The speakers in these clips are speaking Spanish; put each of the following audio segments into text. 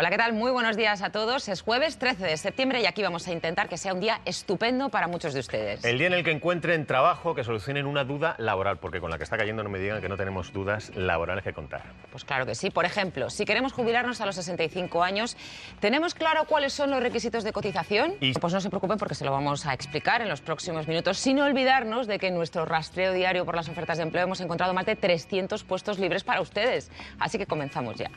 Hola, ¿qué tal? Muy buenos días a todos. Es jueves 13 de septiembre y aquí vamos a intentar que sea un día estupendo para muchos de ustedes. El día en el que encuentren trabajo, que solucionen una duda laboral, porque con la que está cayendo no me digan que no tenemos dudas laborales que contar. Pues claro que sí. Por ejemplo, si queremos jubilarnos a los 65 años, ¿tenemos claro cuáles son los requisitos de cotización? Pues no se preocupen porque se lo vamos a explicar en los próximos minutos, sin olvidarnos de que en nuestro rastreo diario por las ofertas de empleo hemos encontrado más de 300 puestos libres para ustedes. Así que comenzamos ya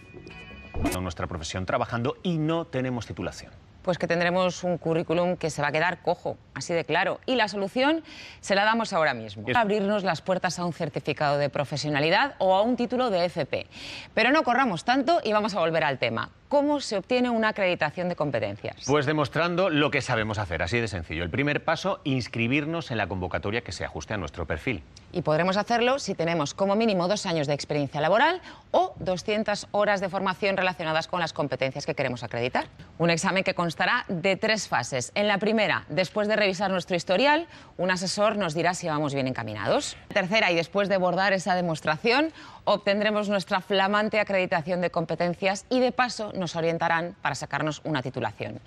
nuestra profesión trabajando y no tenemos titulación pues que tendremos un currículum que se va a quedar cojo, así de claro. Y la solución se la damos ahora mismo. Abrirnos las puertas a un certificado de profesionalidad o a un título de FP. Pero no corramos tanto y vamos a volver al tema. ¿Cómo se obtiene una acreditación de competencias? Pues demostrando lo que sabemos hacer, así de sencillo. El primer paso, inscribirnos en la convocatoria que se ajuste a nuestro perfil. Y podremos hacerlo si tenemos como mínimo dos años de experiencia laboral o 200 horas de formación relacionadas con las competencias que queremos acreditar. Un examen que constará de tres fases. En la primera, después de revisar nuestro historial, un asesor nos dirá si vamos bien encaminados. La tercera, y después de abordar esa demostración, obtendremos nuestra flamante acreditación de competencias y de paso nos orientarán para sacarnos una titulación.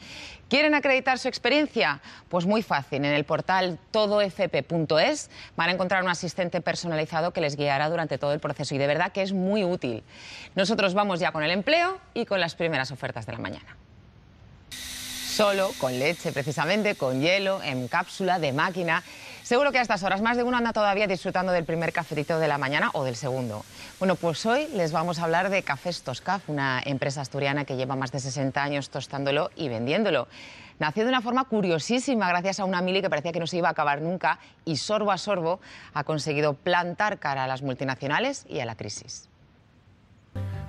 ¿Quieren acreditar su experiencia? Pues muy fácil. En el portal todofp.es van a encontrar un asistente personalizado que les guiará durante todo el proceso y de verdad que es muy útil. Nosotros vamos ya con el empleo y con las primeras ofertas de la mañana solo, con leche precisamente, con hielo, en cápsula de máquina. Seguro que a estas horas más de uno anda todavía disfrutando del primer cafetito de la mañana o del segundo. Bueno, pues hoy les vamos a hablar de Cafés Toscaf, una empresa asturiana que lleva más de 60 años tostándolo y vendiéndolo. Nació de una forma curiosísima gracias a una mili que parecía que no se iba a acabar nunca y sorbo a sorbo ha conseguido plantar cara a las multinacionales y a la crisis.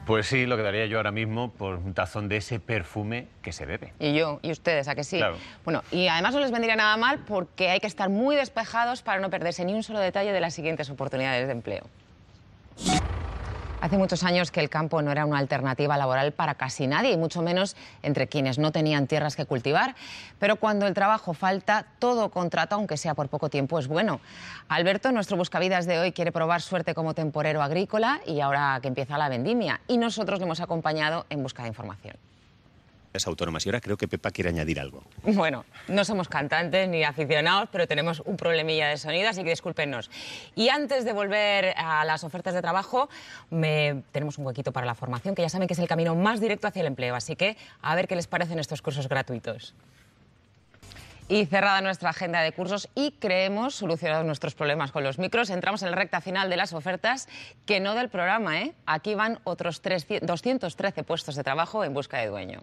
Pues sí, lo que daría yo ahora mismo por un tazón de ese perfume que se bebe. Y yo, y ustedes, ¿a que sí? Bueno, y además no les vendría nada mal porque hay que estar muy despejados para no perderse ni un solo detalle de las siguientes oportunidades de empleo. Hace muchos años que el campo no era una alternativa laboral para casi nadie, y mucho menos entre quienes no tenían tierras que cultivar. Pero cuando el trabajo falta, todo contrato, aunque sea por poco tiempo, es bueno. Alberto, nuestro buscavidas de hoy, quiere probar suerte como temporero agrícola y ahora que empieza la vendimia. Y nosotros lo hemos acompañado en busca de información autónomas. Y ahora creo que Pepa quiere añadir algo. Bueno, no somos cantantes ni aficionados, pero tenemos un problemilla de sonido, así que discúlpenos. Y antes de volver a las ofertas de trabajo, tenemos un huequito para la formación, que ya saben que es el camino más directo hacia el empleo. Así que a ver qué les parecen estos cursos gratuitos. Y cerrada nuestra agenda de cursos y creemos solucionados nuestros problemas con los micros, entramos en la recta final de las ofertas, que no del programa. ¿eh? Aquí van otros 213 puestos de trabajo en busca de dueño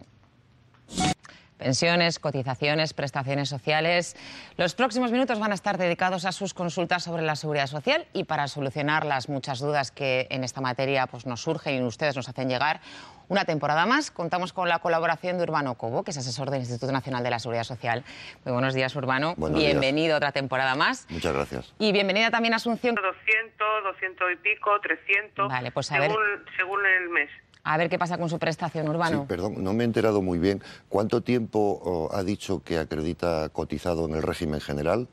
pensiones, cotizaciones, prestaciones sociales. Los próximos minutos van a estar dedicados a sus consultas sobre la seguridad social y para solucionar las muchas dudas que en esta materia pues, nos surgen y ustedes nos hacen llegar. Una temporada más contamos con la colaboración de Urbano Cobo, que es asesor del Instituto Nacional de la Seguridad Social. Muy buenos días, Urbano. Bienvenido otra temporada más. Muchas gracias. Y bienvenida también Asunción. 200, 200 y pico, 300, vale, pues a ver. según el mes a ver qué pasa con su prestación urbana Sí, perdón, no me he enterado muy bien. ¿Cuánto tiempo ha dicho que acredita cotizado en el régimen general?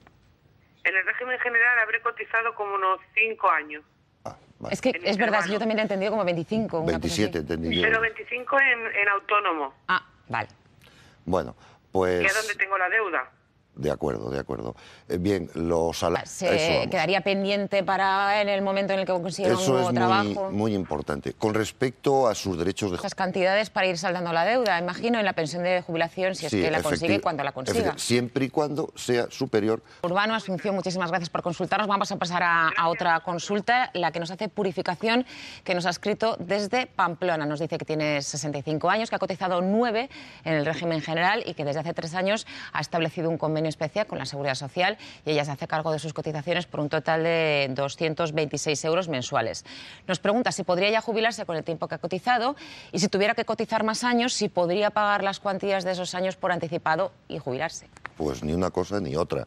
En el régimen general habré cotizado como unos cinco años. Ah, es que es verdad, yo también he entendido como 25. 27 entendí yo. Pero 25 en, autónomo. Ah, vale. Bueno, pues... ¿Y a donde tengo la deuda? De acuerdo, de acuerdo. Eh, bien, los salarios. Ah, se eso, quedaría pendiente para en el momento en el que consiga un nuevo es trabajo. Muy, muy importante. Con respecto a sus derechos de. Estas cantidades para ir saldando la deuda, imagino, en la pensión de jubilación, si es que la consigue cuando la consiga. Siempre y cuando sea superior. Urbano Asunción, muchísimas gracias por consultarnos. Vamos a pasar a, a otra consulta, la que nos hace Purificación, que nos ha escrito desde Pamplona. Nos dice que tiene 65 años, que ha cotizado 9 en el régimen general y que desde hace 3 años ha establecido un convenio en especial con la Seguridad Social y ella se hace cargo de sus cotizaciones por un total de 226 euros mensuales. Nos pregunta si podría ya jubilarse con el tiempo que ha cotizado y si tuviera que cotizar más años, si podría pagar las cuantías de esos años por anticipado y jubilarse. Pues ni una cosa ni otra.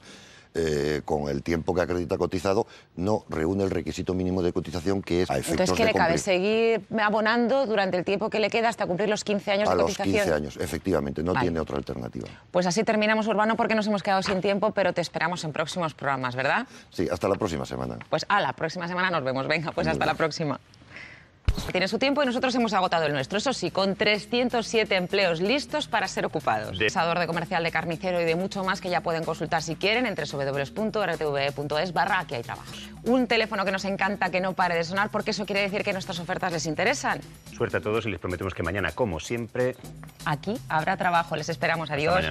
Eh, con el tiempo que acredita cotizado, no reúne el requisito mínimo de cotización que es a efectos Entonces, ¿qué le cabe? ¿Seguir abonando durante el tiempo que le queda hasta cumplir los 15 años de cotización? los 15 años, efectivamente, no tiene otra alternativa. Pues así terminamos, Urbano, porque nos hemos quedado sin tiempo, pero te esperamos en próximos programas, ¿verdad? Sí, hasta la próxima semana. Pues a la próxima semana nos vemos. Venga, pues hasta la próxima. Tiene su tiempo y nosotros hemos agotado el nuestro. Eso sí, con 307 empleos listos para ser ocupados. De... de comercial, de carnicero y de mucho más que ya pueden consultar si quieren en www.rtve.es barra aquí hay trabajo. Un teléfono que nos encanta que no pare de sonar porque eso quiere decir que nuestras ofertas les interesan. Suerte a todos y les prometemos que mañana, como siempre... Aquí habrá trabajo. Les esperamos. Adiós.